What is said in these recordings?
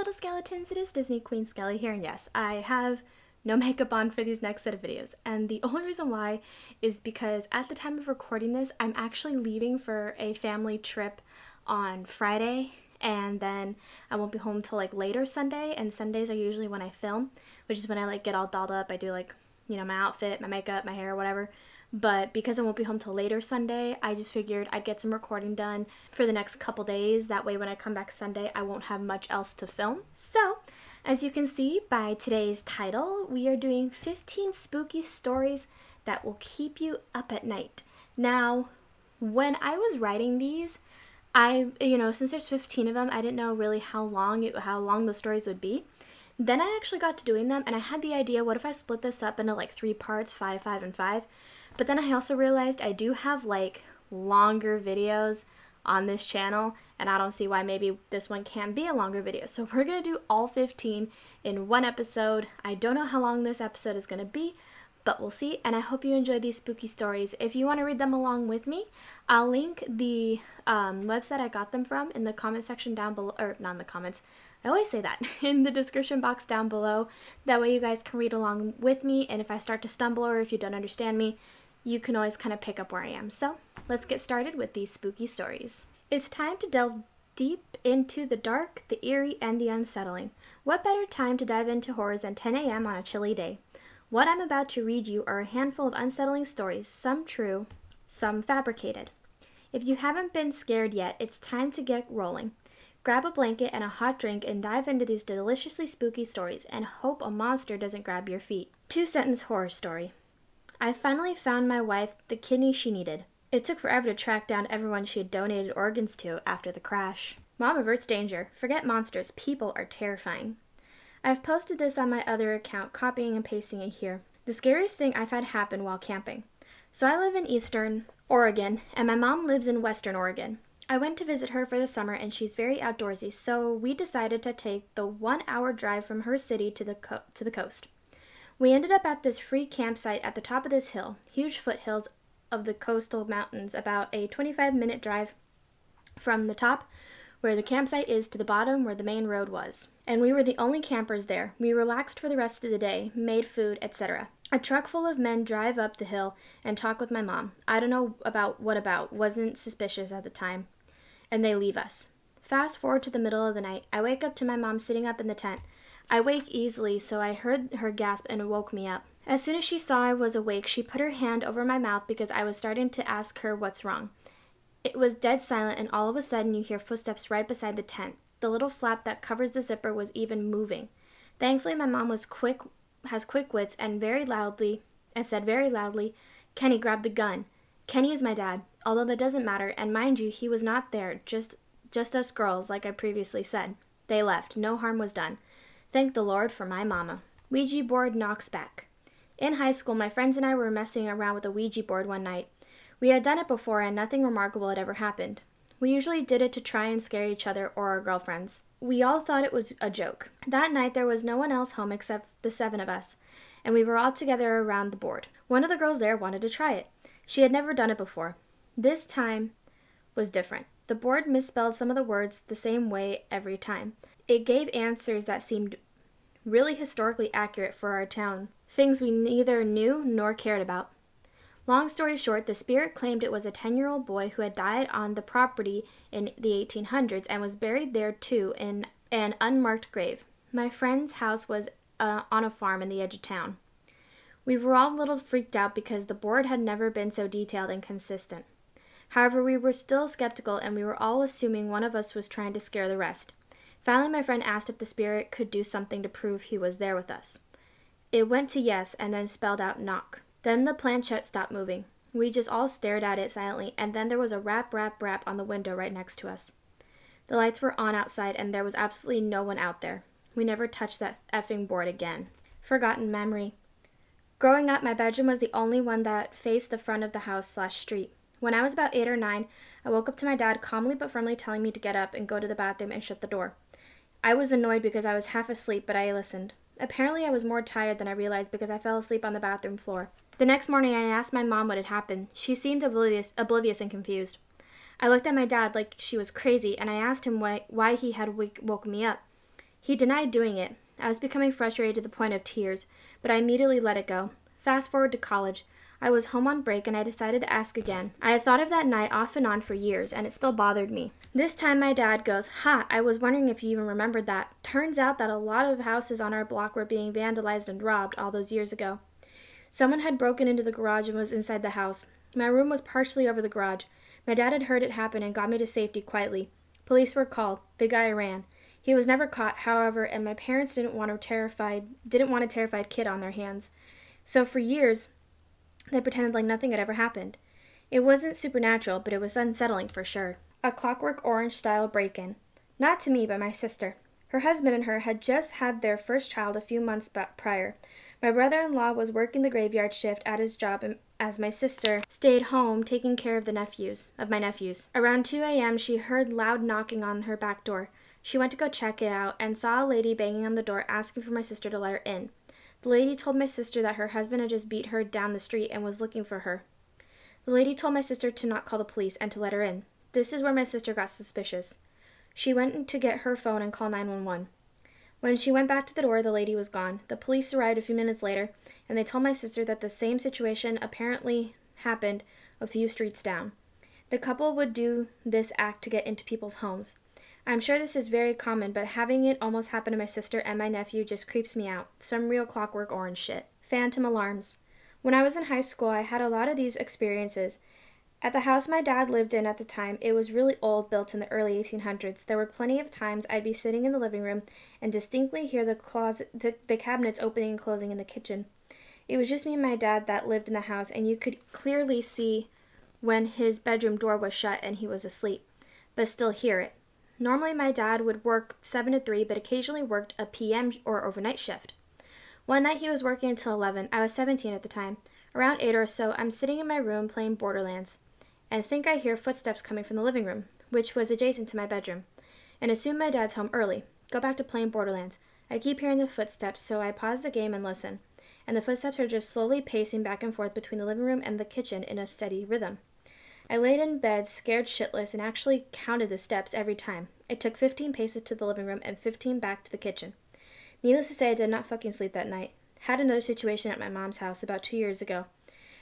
little skeletons, it is Disney Queen Skelly here, and yes, I have no makeup on for these next set of videos. And the only reason why is because at the time of recording this, I'm actually leaving for a family trip on Friday, and then I won't be home till like later Sunday, and Sundays are usually when I film, which is when I like get all dolled up, I do like, you know, my outfit, my makeup, my hair, whatever, but because I won't be home till later Sunday, I just figured I'd get some recording done for the next couple days. That way when I come back Sunday, I won't have much else to film. So, as you can see by today's title, we are doing 15 spooky stories that will keep you up at night. Now, when I was writing these, I, you know, since there's 15 of them, I didn't know really how long it, how long the stories would be. Then I actually got to doing them and I had the idea, what if I split this up into like three parts, five, five, and five? But then I also realized I do have like longer videos on this channel and I don't see why maybe this one can't be a longer video. So we're going to do all 15 in one episode. I don't know how long this episode is going to be, but we'll see. And I hope you enjoy these spooky stories. If you want to read them along with me, I'll link the um, website I got them from in the comment section down below, or not in the comments, I always say that, in the description box down below. That way you guys can read along with me, and if I start to stumble or if you don't understand me, you can always kind of pick up where I am. So let's get started with these spooky stories. It's time to delve deep into the dark, the eerie, and the unsettling. What better time to dive into horrors than 10 a.m. on a chilly day? What I'm about to read you are a handful of unsettling stories, some true, some fabricated. If you haven't been scared yet, it's time to get rolling. Grab a blanket and a hot drink and dive into these deliciously spooky stories and hope a monster doesn't grab your feet. Two sentence horror story. I finally found my wife the kidney she needed. It took forever to track down everyone she had donated organs to after the crash. Mom averts danger. Forget monsters. People are terrifying. I've posted this on my other account, copying and pasting it here. The scariest thing I've had happen while camping. So I live in eastern Oregon, and my mom lives in western Oregon. I went to visit her for the summer, and she's very outdoorsy, so we decided to take the one hour drive from her city to the, to the coast. We ended up at this free campsite at the top of this hill, huge foothills of the coastal mountains, about a 25 minute drive from the top where the campsite is to the bottom where the main road was. And we were the only campers there. We relaxed for the rest of the day, made food, etc. A truck full of men drive up the hill and talk with my mom. I don't know about what about, wasn't suspicious at the time. And they leave us. Fast forward to the middle of the night. I wake up to my mom sitting up in the tent. I wake easily, so I heard her gasp and woke me up. As soon as she saw I was awake, she put her hand over my mouth because I was starting to ask her what's wrong. It was dead silent, and all of a sudden, you hear footsteps right beside the tent. The little flap that covers the zipper was even moving. Thankfully, my mom was quick, has quick wits, and very loudly, and said very loudly, Kenny, grab the gun. Kenny is my dad, although that doesn't matter, and mind you, he was not there, just, just us girls, like I previously said. They left. No harm was done. Thank the Lord for my mama. Ouija board knocks back. In high school, my friends and I were messing around with a Ouija board one night. We had done it before and nothing remarkable had ever happened. We usually did it to try and scare each other or our girlfriends. We all thought it was a joke. That night, there was no one else home except the seven of us, and we were all together around the board. One of the girls there wanted to try it. She had never done it before. This time was different. The board misspelled some of the words the same way every time. It gave answers that seemed really historically accurate for our town, things we neither knew nor cared about. Long story short, the spirit claimed it was a 10 year old boy who had died on the property in the 1800s and was buried there too in an unmarked grave. My friend's house was uh, on a farm in the edge of town. We were all a little freaked out because the board had never been so detailed and consistent. However, we were still skeptical and we were all assuming one of us was trying to scare the rest. Finally, my friend asked if the spirit could do something to prove he was there with us. It went to yes and then spelled out knock. Then the planchette stopped moving. We just all stared at it silently, and then there was a rap, rap, rap on the window right next to us. The lights were on outside, and there was absolutely no one out there. We never touched that effing board again. Forgotten memory. Growing up, my bedroom was the only one that faced the front of the house slash street. When I was about eight or nine, I woke up to my dad calmly but firmly telling me to get up and go to the bathroom and shut the door. I was annoyed because I was half asleep, but I listened. Apparently, I was more tired than I realized because I fell asleep on the bathroom floor. The next morning, I asked my mom what had happened. She seemed oblivious, oblivious and confused. I looked at my dad like she was crazy, and I asked him why, why he had woke me up. He denied doing it. I was becoming frustrated to the point of tears, but I immediately let it go. Fast forward to college. I was home on break and I decided to ask again. I had thought of that night off and on for years, and it still bothered me. This time my dad goes, Ha, I was wondering if you even remembered that. Turns out that a lot of houses on our block were being vandalized and robbed all those years ago. Someone had broken into the garage and was inside the house. My room was partially over the garage. My dad had heard it happen and got me to safety quietly. Police were called. The guy ran. He was never caught, however, and my parents didn't want a terrified didn't want a terrified kid on their hands. So for years they pretended like nothing had ever happened. It wasn't supernatural, but it was unsettling for sure a Clockwork Orange style break in. Not to me, but my sister. Her husband and her had just had their first child a few months prior. My brother in law was working the graveyard shift at his job as my sister stayed home taking care of the nephews of my nephews. Around 2 a.m. she heard loud knocking on her back door. She went to go check it out and saw a lady banging on the door asking for my sister to let her in. The lady told my sister that her husband had just beat her down the street and was looking for her. The lady told my sister to not call the police and to let her in. This is where my sister got suspicious. She went to get her phone and call 911. When she went back to the door, the lady was gone. The police arrived a few minutes later, and they told my sister that the same situation apparently happened a few streets down. The couple would do this act to get into people's homes. I'm sure this is very common, but having it almost happen to my sister and my nephew just creeps me out. Some real clockwork orange shit. Phantom alarms. When I was in high school, I had a lot of these experiences, at the house my dad lived in at the time, it was really old, built in the early 1800s. There were plenty of times I'd be sitting in the living room and distinctly hear the closet, the cabinets opening and closing in the kitchen. It was just me and my dad that lived in the house, and you could clearly see when his bedroom door was shut and he was asleep, but still hear it. Normally, my dad would work 7 to 3, but occasionally worked a PM or overnight shift. One night he was working until 11. I was 17 at the time. Around 8 or so, I'm sitting in my room playing Borderlands and think I hear footsteps coming from the living room, which was adjacent to my bedroom, and assume my dad's home early. Go back to playing Borderlands. I keep hearing the footsteps, so I pause the game and listen, and the footsteps are just slowly pacing back and forth between the living room and the kitchen in a steady rhythm. I laid in bed, scared shitless, and actually counted the steps every time. It took 15 paces to the living room and 15 back to the kitchen. Needless to say, I did not fucking sleep that night. Had another situation at my mom's house about two years ago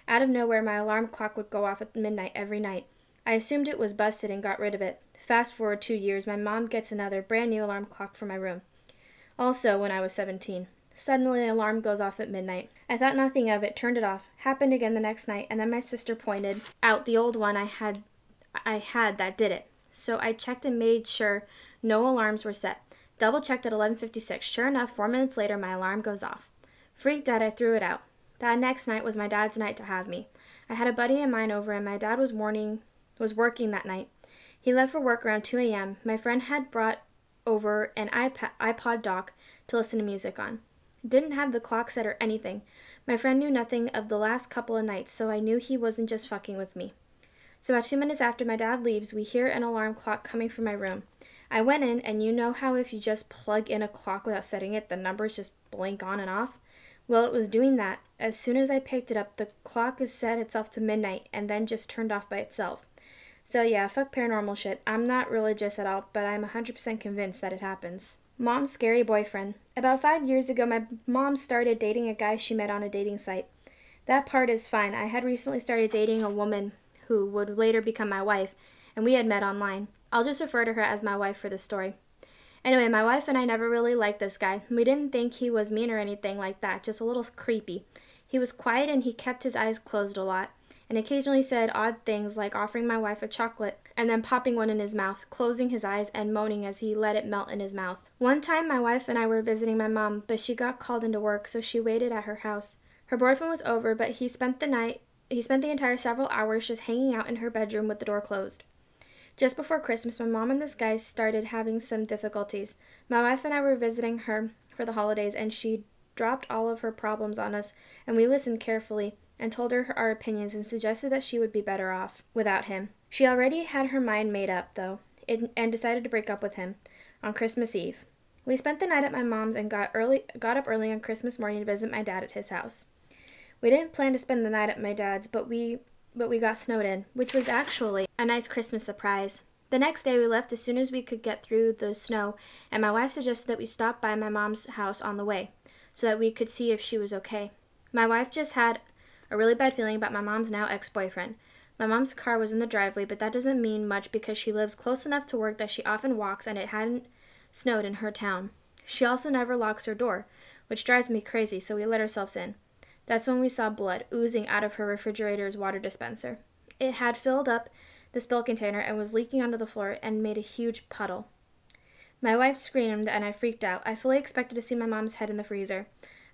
out of nowhere, my alarm clock would go off at midnight every night. I assumed it was busted and got rid of it. Fast forward two years, my mom gets another brand new alarm clock for my room. Also, when I was 17. Suddenly, an alarm goes off at midnight. I thought nothing of it, turned it off. Happened again the next night, and then my sister pointed out the old one I had, I had that did it. So I checked and made sure no alarms were set. Double checked at 11:56. Sure enough, four minutes later, my alarm goes off. Freaked out, I threw it out. That next night was my dad's night to have me. I had a buddy of mine over, and my dad was morning was working that night. He left for work around 2 a.m. My friend had brought over an iPod, iPod dock to listen to music on. Didn't have the clock set or anything. My friend knew nothing of the last couple of nights, so I knew he wasn't just fucking with me. So about two minutes after my dad leaves, we hear an alarm clock coming from my room. I went in, and you know how if you just plug in a clock without setting it, the numbers just blink on and off? Well, it was doing that. As soon as I picked it up, the clock set itself to midnight and then just turned off by itself. So yeah, fuck paranormal shit. I'm not religious at all, but I'm 100% convinced that it happens. Mom's scary boyfriend. About five years ago, my mom started dating a guy she met on a dating site. That part is fine. I had recently started dating a woman who would later become my wife, and we had met online. I'll just refer to her as my wife for this story. Anyway, my wife and I never really liked this guy. We didn't think he was mean or anything like that, just a little creepy. He was quiet and he kept his eyes closed a lot, and occasionally said odd things like offering my wife a chocolate and then popping one in his mouth, closing his eyes, and moaning as he let it melt in his mouth. One time, my wife and I were visiting my mom, but she got called into work, so she waited at her house. Her boyfriend was over, but he spent the night. He spent the entire several hours just hanging out in her bedroom with the door closed. Just before Christmas, my mom and this guy started having some difficulties. My wife and I were visiting her for the holidays, and she dropped all of her problems on us, and we listened carefully and told her our opinions and suggested that she would be better off without him. She already had her mind made up, though, and decided to break up with him on Christmas Eve. We spent the night at my mom's and got early got up early on Christmas morning to visit my dad at his house. We didn't plan to spend the night at my dad's, but we but we got snowed in, which was actually a nice Christmas surprise. The next day, we left as soon as we could get through the snow, and my wife suggested that we stop by my mom's house on the way so that we could see if she was okay. My wife just had a really bad feeling about my mom's now ex boyfriend. My mom's car was in the driveway, but that doesn't mean much because she lives close enough to work that she often walks and it hadn't snowed in her town. She also never locks her door, which drives me crazy, so we let ourselves in. That's when we saw blood oozing out of her refrigerator's water dispenser. It had filled up the spill container and was leaking onto the floor and made a huge puddle. My wife screamed and I freaked out. I fully expected to see my mom's head in the freezer.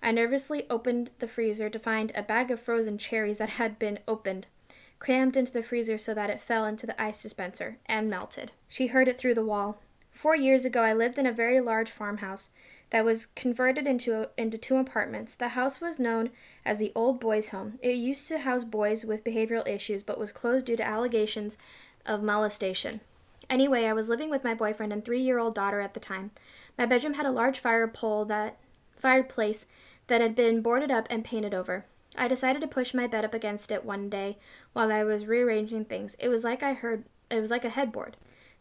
I nervously opened the freezer to find a bag of frozen cherries that had been opened, crammed into the freezer so that it fell into the ice dispenser and melted. She heard it through the wall. Four years ago, I lived in a very large farmhouse that was converted into, into two apartments. The house was known as the Old Boys Home. It used to house boys with behavioral issues, but was closed due to allegations of molestation. Anyway, I was living with my boyfriend and three year old daughter at the time. My bedroom had a large fire pole that fireplace that had been boarded up and painted over. I decided to push my bed up against it one day while I was rearranging things. It was like I heard it was like a headboard.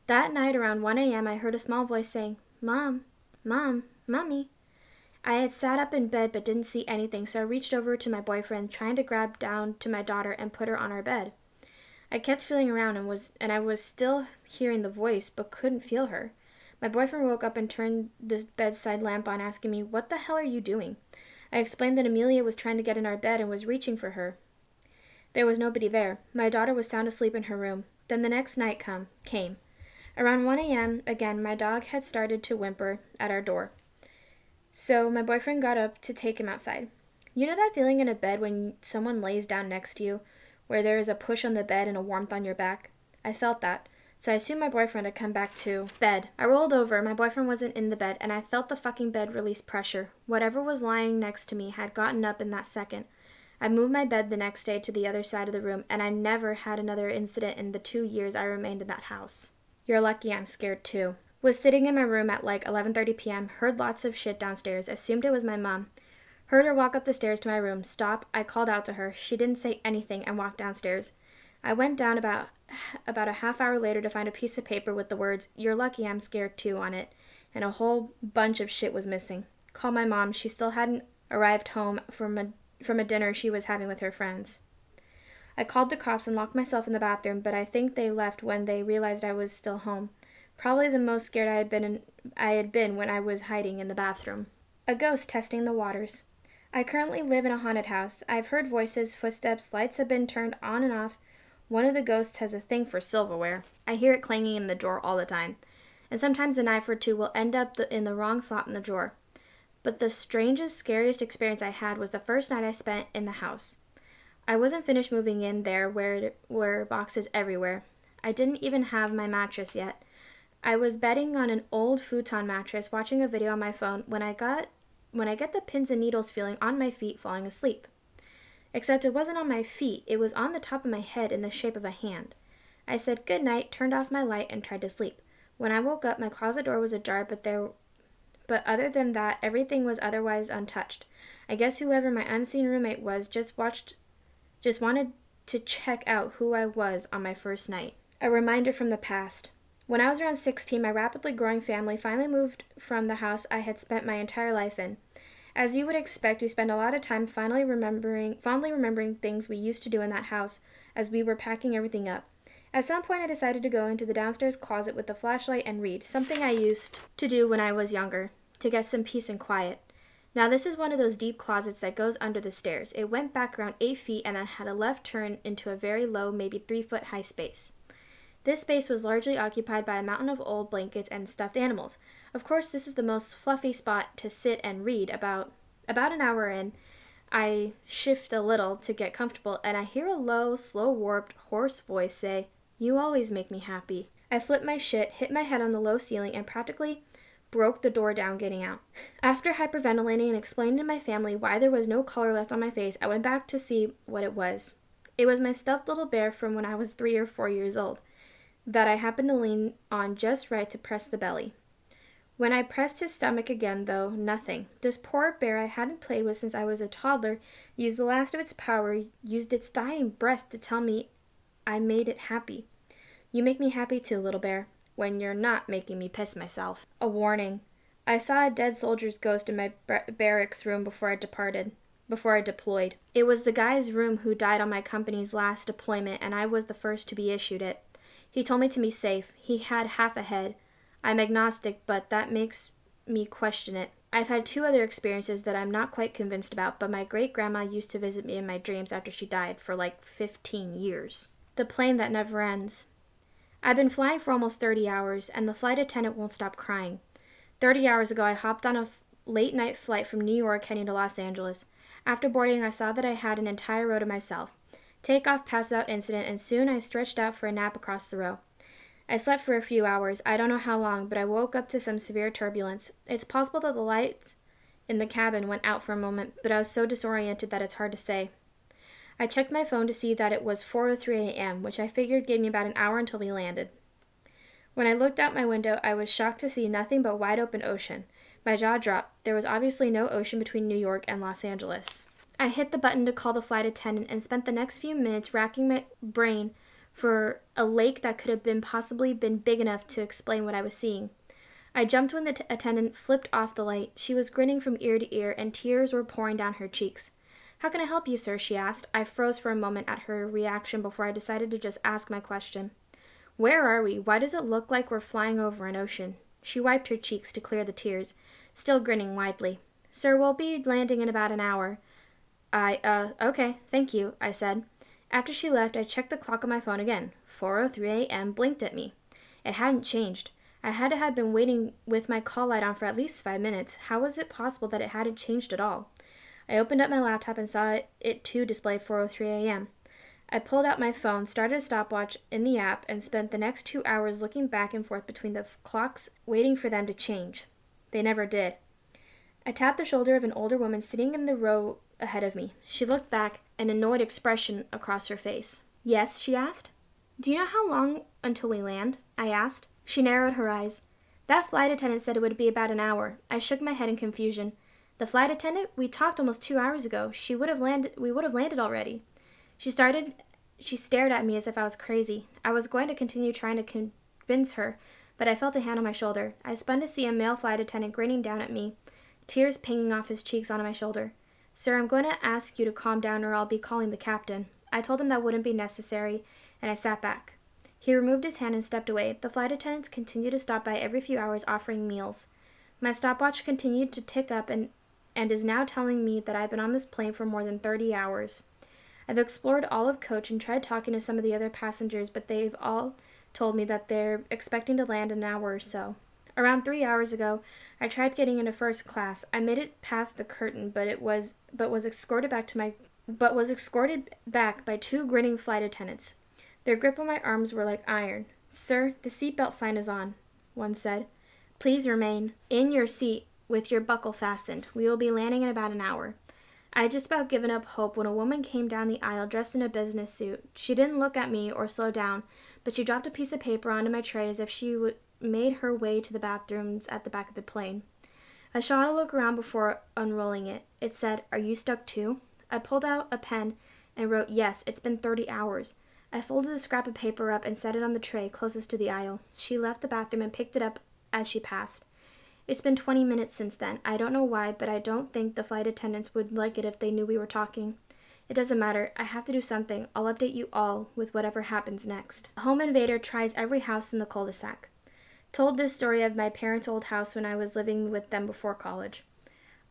That night around 1 a.m., I heard a small voice saying, Mom, Mom, Mommy. I had sat up in bed but didn't see anything, so I reached over to my boyfriend, trying to grab down to my daughter and put her on our bed. I kept feeling around and was and I was still hearing the voice but couldn't feel her. My boyfriend woke up and turned the bedside lamp on, asking me, What the hell are you doing? I explained that Amelia was trying to get in our bed and was reaching for her. There was nobody there. My daughter was sound asleep in her room. Then the next night come came. Around 1 a.m., again, my dog had started to whimper at our door. So my boyfriend got up to take him outside. You know that feeling in a bed when someone lays down next to you, where there is a push on the bed and a warmth on your back? I felt that. So I assumed my boyfriend had come back to bed. I rolled over, my boyfriend wasn't in the bed, and I felt the fucking bed release pressure. Whatever was lying next to me had gotten up in that second. I moved my bed the next day to the other side of the room, and I never had another incident in the two years I remained in that house. You're lucky I'm scared too. Was sitting in my room at like 11:30 p.m. Heard lots of shit downstairs. Assumed it was my mom. Heard her walk up the stairs to my room. Stop. I called out to her. She didn't say anything and walked downstairs. I went down about about a half hour later to find a piece of paper with the words "You're lucky I'm scared too" on it, and a whole bunch of shit was missing. Called my mom. She still hadn't arrived home from a from a dinner she was having with her friends. I called the cops and locked myself in the bathroom, but I think they left when they realized I was still home probably the most scared I had been in, I had been when I was hiding in the bathroom. A ghost testing the waters. I currently live in a haunted house. I've heard voices, footsteps, lights have been turned on and off. One of the ghosts has a thing for silverware. I hear it clanging in the drawer all the time. And sometimes a knife or two will end up the, in the wrong slot in the drawer. But the strangest, scariest experience I had was the first night I spent in the house. I wasn't finished moving in there where there were boxes everywhere. I didn't even have my mattress yet. I was bedding on an old futon mattress watching a video on my phone when I got when I get the pins and needles feeling on my feet falling asleep. Except it wasn't on my feet, it was on the top of my head in the shape of a hand. I said good night, turned off my light and tried to sleep. When I woke up, my closet door was ajar, but there but other than that, everything was otherwise untouched. I guess whoever my unseen roommate was just watched just wanted to check out who I was on my first night. A reminder from the past. When I was around 16, my rapidly growing family finally moved from the house I had spent my entire life in. As you would expect, we spent a lot of time finally remembering, fondly remembering things we used to do in that house as we were packing everything up. At some point, I decided to go into the downstairs closet with the flashlight and read, something I used to do when I was younger, to get some peace and quiet. Now, this is one of those deep closets that goes under the stairs. It went back around 8 feet and then had a left turn into a very low, maybe 3 foot high space. This space was largely occupied by a mountain of old blankets and stuffed animals. Of course, this is the most fluffy spot to sit and read about. About an hour in, I shift a little to get comfortable, and I hear a low, slow warped, hoarse voice say, You always make me happy. I flipped my shit, hit my head on the low ceiling, and practically broke the door down getting out. After hyperventilating and explaining to my family why there was no color left on my face, I went back to see what it was. It was my stuffed little bear from when I was three or four years old that I happened to lean on just right to press the belly. When I pressed his stomach again, though, nothing. This poor bear I hadn't played with since I was a toddler used the last of its power, used its dying breath to tell me I made it happy. You make me happy too, little bear, when you're not making me piss myself. A warning. I saw a dead soldier's ghost in my bar- barracks room before I departed, before I deployed. It was the guy's room who died on my company's last deployment, and I was the first to be issued it. He told me to be safe. He had half a head. I'm agnostic, but that makes me question it. I've had two other experiences that I'm not quite convinced about, but my great grandma used to visit me in my dreams after she died for like 15 years. The plane that never ends. I've been flying for almost 30 hours, and the flight attendant won't stop crying. 30 hours ago, I hopped on a f- late night flight from New York heading to Los Angeles. After boarding, I saw that I had an entire row to myself. Takeoff passed without incident, and soon I stretched out for a nap across the row. I slept for a few hours, I don't know how long, but I woke up to some severe turbulence. It's possible that the lights in the cabin went out for a moment, but I was so disoriented that it's hard to say. I checked my phone to see that it was 4:03 a.m., which I figured gave me about an hour until we landed. When I looked out my window, I was shocked to see nothing but wide open ocean. My jaw dropped. There was obviously no ocean between New York and Los Angeles. I hit the button to call the flight attendant and spent the next few minutes racking my brain for a lake that could have been possibly been big enough to explain what I was seeing. I jumped when the t- attendant flipped off the light. She was grinning from ear to ear, and tears were pouring down her cheeks. How can I help you, sir? she asked. I froze for a moment at her reaction before I decided to just ask my question. Where are we? Why does it look like we're flying over an ocean? She wiped her cheeks to clear the tears, still grinning widely. Sir, we'll be landing in about an hour. I, uh, okay, thank you, I said. After she left, I checked the clock on my phone again. 4.03 a.m. blinked at me. It hadn't changed. I had to have been waiting with my call light on for at least five minutes. How was it possible that it hadn't changed at all? I opened up my laptop and saw it, too display 4.03 a.m. I pulled out my phone, started a stopwatch in the app, and spent the next two hours looking back and forth between the clocks, waiting for them to change. They never did. I tapped the shoulder of an older woman sitting in the row ahead of me. She looked back, an annoyed expression across her face. Yes, she asked. Do you know how long until we land? I asked. She narrowed her eyes. That flight attendant said it would be about an hour. I shook my head in confusion. The flight attendant? We talked almost two hours ago. She would have landed we would have landed already. She started she stared at me as if I was crazy. I was going to continue trying to convince her, but I felt a hand on my shoulder. I spun to see a male flight attendant grinning down at me tears pinging off his cheeks onto my shoulder. Sir, I'm going to ask you to calm down or I'll be calling the captain. I told him that wouldn't be necessary, and I sat back. He removed his hand and stepped away. The flight attendants continued to stop by every few hours offering meals. My stopwatch continued to tick up and, and is now telling me that I've been on this plane for more than 30 hours. I've explored all of coach and tried talking to some of the other passengers, but they've all told me that they're expecting to land in an hour or so. Around three hours ago, I tried getting into first class. I made it past the curtain, but it was but was escorted back to my but was escorted back by two grinning flight attendants. Their grip on my arms were like iron. Sir, the seatbelt sign is on, one said. Please remain in your seat with your buckle fastened. We will be landing in about an hour. I had just about given up hope when a woman came down the aisle dressed in a business suit. She didn't look at me or slow down, but she dropped a piece of paper onto my tray as if she would made her way to the bathrooms at the back of the plane. I shot a look around before unrolling it. It said, Are you stuck too? I pulled out a pen and wrote, Yes, it's been 30 hours. I folded the scrap of paper up and set it on the tray closest to the aisle. She left the bathroom and picked it up as she passed. It's been 20 minutes since then. I don't know why, but I don't think the flight attendants would like it if they knew we were talking. It doesn't matter. I have to do something. I'll update you all with whatever happens next. A home invader tries every house in the cul de sac told this story of my parents' old house when I was living with them before college.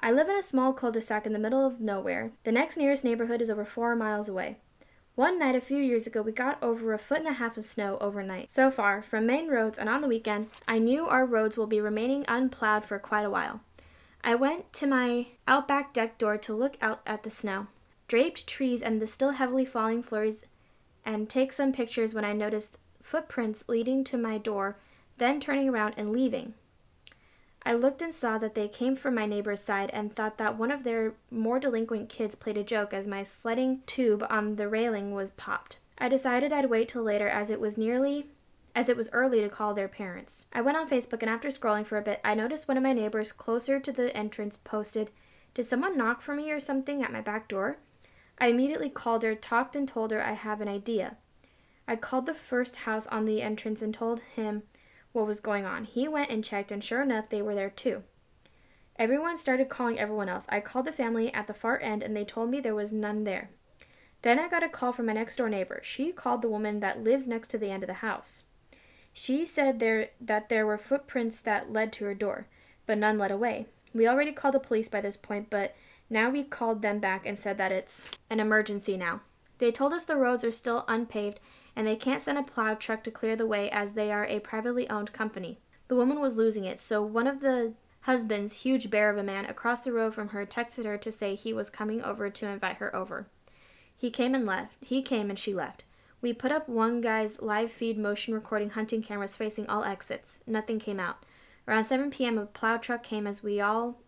I live in a small cul de sac in the middle of nowhere. The next nearest neighborhood is over four miles away. One night a few years ago, we got over a foot and a half of snow overnight. So far, from main roads and on the weekend, I knew our roads will be remaining unplowed for quite a while. I went to my outback deck door to look out at the snow, draped trees, and the still heavily falling flurries, and take some pictures when I noticed footprints leading to my door then turning around and leaving. I looked and saw that they came from my neighbor's side and thought that one of their more delinquent kids played a joke as my sledding tube on the railing was popped. I decided I'd wait till later as it was nearly as it was early to call their parents. I went on Facebook and after scrolling for a bit, I noticed one of my neighbors closer to the entrance posted, "Did someone knock for me or something at my back door?" I immediately called her, talked and told her I have an idea. I called the first house on the entrance and told him what was going on. He went and checked, and sure enough, they were there too. Everyone started calling everyone else. I called the family at the far end, and they told me there was none there. Then I got a call from my next door neighbor. She called the woman that lives next to the end of the house. She said there that there were footprints that led to her door, but none led away. We already called the police by this point, but now we called them back and said that it's an emergency now. They told us the roads are still unpaved and they can't send a plow truck to clear the way as they are a privately owned company. The woman was losing it, so one of the husband's huge bear of a man across the road from her texted her to say he was coming over to invite her over. He came and left. He came and she left. We put up one guy's live feed motion recording hunting cameras facing all exits. Nothing came out. Around 7 p.m., a plow truck came as we all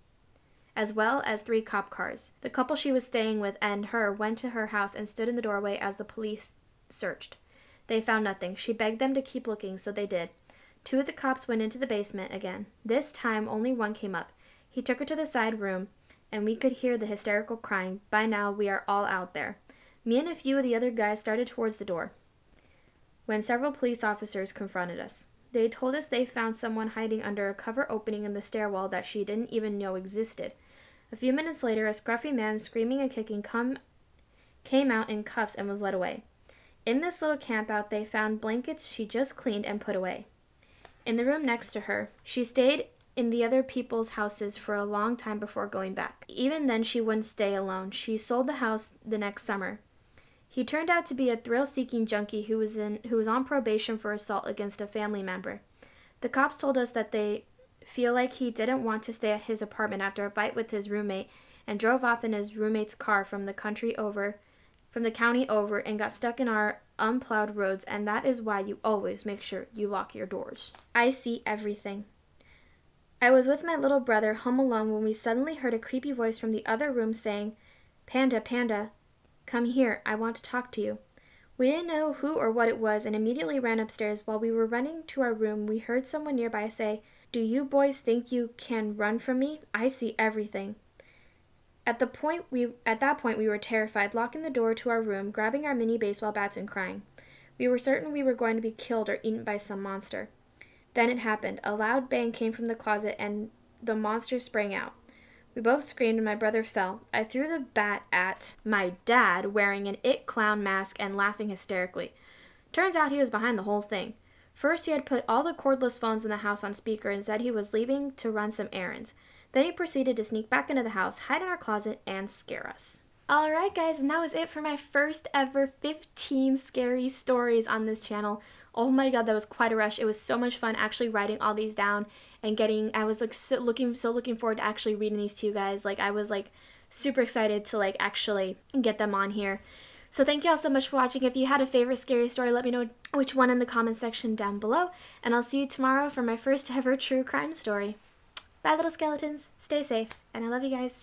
as well as three cop cars. The couple she was staying with and her went to her house and stood in the doorway as the police searched. They found nothing. She begged them to keep looking, so they did. Two of the cops went into the basement again. This time only one came up. He took her to the side room, and we could hear the hysterical crying. By now we are all out there. Me and a few of the other guys started towards the door when several police officers confronted us. They told us they found someone hiding under a cover opening in the stairwell that she didn't even know existed. A few minutes later, a scruffy man, screaming and kicking, come, came out in cuffs and was led away. In this little campout, they found blankets she just cleaned and put away. In the room next to her, she stayed in the other people's houses for a long time before going back. Even then, she wouldn't stay alone. She sold the house the next summer. He turned out to be a thrill-seeking junkie who was in who was on probation for assault against a family member. The cops told us that they feel like he didn't want to stay at his apartment after a fight with his roommate and drove off in his roommate's car from the country over from the county over and got stuck in our unplowed roads, and that is why you always make sure you lock your doors. I see everything. I was with my little brother home alone when we suddenly heard a creepy voice from the other room saying, Panda, Panda, come here, I want to talk to you. We didn't know who or what it was and immediately ran upstairs. While we were running to our room, we heard someone nearby say, Do you boys think you can run from me? I see everything. At the point we at that point we were terrified, locking the door to our room, grabbing our mini baseball bats and crying. We were certain we were going to be killed or eaten by some monster. Then it happened. A loud bang came from the closet and the monster sprang out. We both screamed and my brother fell. I threw the bat at my dad wearing an it clown mask and laughing hysterically. Turns out he was behind the whole thing. First, he had put all the cordless phones in the house on speaker and said he was leaving to run some errands. Then he proceeded to sneak back into the house, hide in our closet, and scare us. Alright guys, and that was it for my first ever 15 scary stories on this channel. Oh my god, that was quite a rush. It was so much fun actually writing all these down and getting, I was like so looking, so looking forward to actually reading these to you guys. Like I was like super excited to like actually get them on here. So thank you all so much for watching. If you had a favorite scary story, let me know which one in the comment section down below. And I'll see you tomorrow for my first ever true crime story. Bye, little skeletons. Stay safe, and I love you guys.